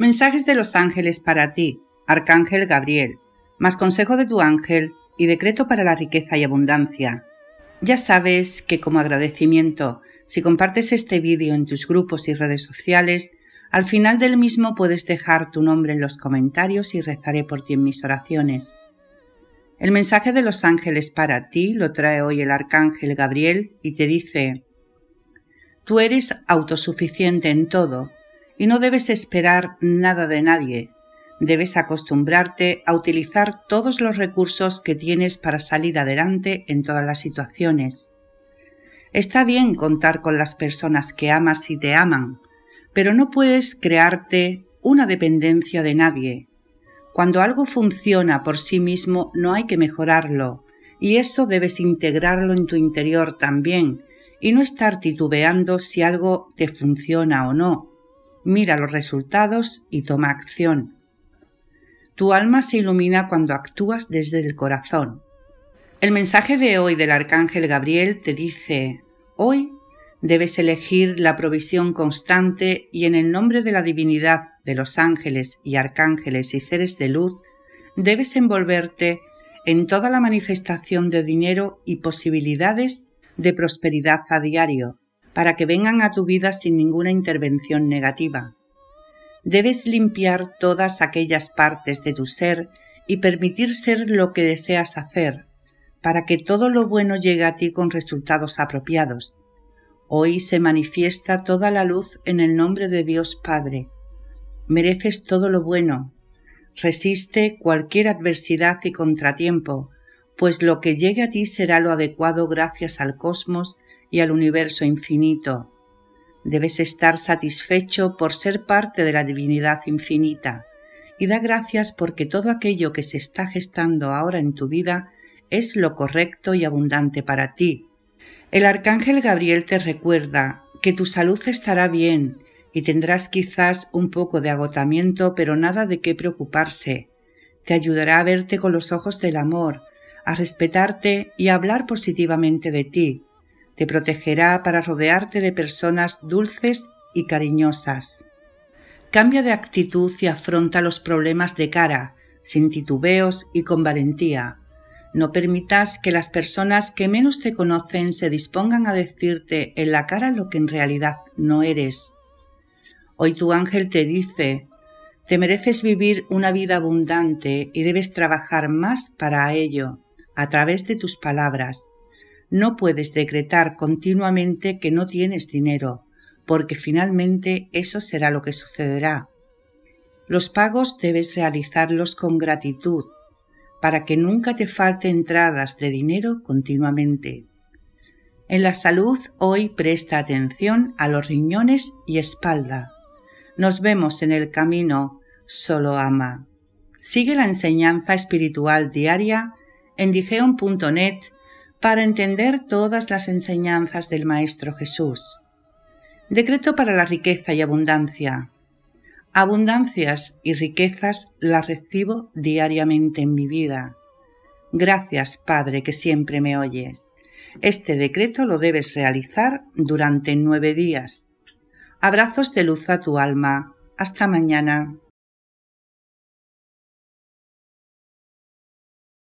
Mensajes de los ángeles para ti, Arcángel Gabriel, más consejo de tu ángel y decreto para la riqueza y abundancia. Ya sabes que como agradecimiento, si compartes este vídeo en tus grupos y redes sociales, al final del mismo puedes dejar tu nombre en los comentarios y rezaré por ti en mis oraciones. El mensaje de los ángeles para ti lo trae hoy el arcángel Gabriel y te dice, Tú eres autosuficiente en todo y no debes esperar nada de nadie. Debes acostumbrarte a utilizar todos los recursos que tienes para salir adelante en todas las situaciones. Está bien contar con las personas que amas y te aman, pero no puedes crearte una dependencia de nadie. Cuando algo funciona por sí mismo no hay que mejorarlo, y eso debes integrarlo en tu interior también, y no estar titubeando si algo te funciona o no, mira los resultados y toma acción. Tu alma se ilumina cuando actúas desde el corazón. El mensaje de hoy del Arcángel Gabriel te dice, hoy debes elegir la provisión constante y en el nombre de la divinidad de los ángeles y arcángeles y seres de luz, debes envolverte en toda la manifestación de dinero y posibilidades de prosperidad a diario para que vengan a tu vida sin ninguna intervención negativa. Debes limpiar todas aquellas partes de tu ser y permitir ser lo que deseas hacer, para que todo lo bueno llegue a ti con resultados apropiados. Hoy se manifiesta toda la luz en el nombre de Dios Padre. Mereces todo lo bueno. Resiste cualquier adversidad y contratiempo, pues lo que llegue a ti será lo adecuado gracias al cosmos y al universo infinito. Debes estar satisfecho por ser parte de la divinidad infinita y da gracias porque todo aquello que se está gestando ahora en tu vida es lo correcto y abundante para ti. El arcángel Gabriel te recuerda que tu salud estará bien y tendrás quizás un poco de agotamiento, pero nada de qué preocuparse. Te ayudará a verte con los ojos del amor, a respetarte y a hablar positivamente de ti te protegerá para rodearte de personas dulces y cariñosas. Cambia de actitud y afronta los problemas de cara, sin titubeos y con valentía. No permitas que las personas que menos te conocen se dispongan a decirte en la cara lo que en realidad no eres. Hoy tu ángel te dice, te mereces vivir una vida abundante y debes trabajar más para ello, a través de tus palabras. No puedes decretar continuamente que no tienes dinero, porque finalmente eso será lo que sucederá. Los pagos debes realizarlos con gratitud, para que nunca te falte entradas de dinero continuamente. En la salud hoy presta atención a los riñones y espalda. Nos vemos en el camino, solo ama. Sigue la enseñanza espiritual diaria en digeon.net para entender todas las enseñanzas del Maestro Jesús. Decreto para la riqueza y abundancia. Abundancias y riquezas las recibo diariamente en mi vida. Gracias, Padre, que siempre me oyes. Este decreto lo debes realizar durante nueve días. Abrazos de luz a tu alma. Hasta mañana.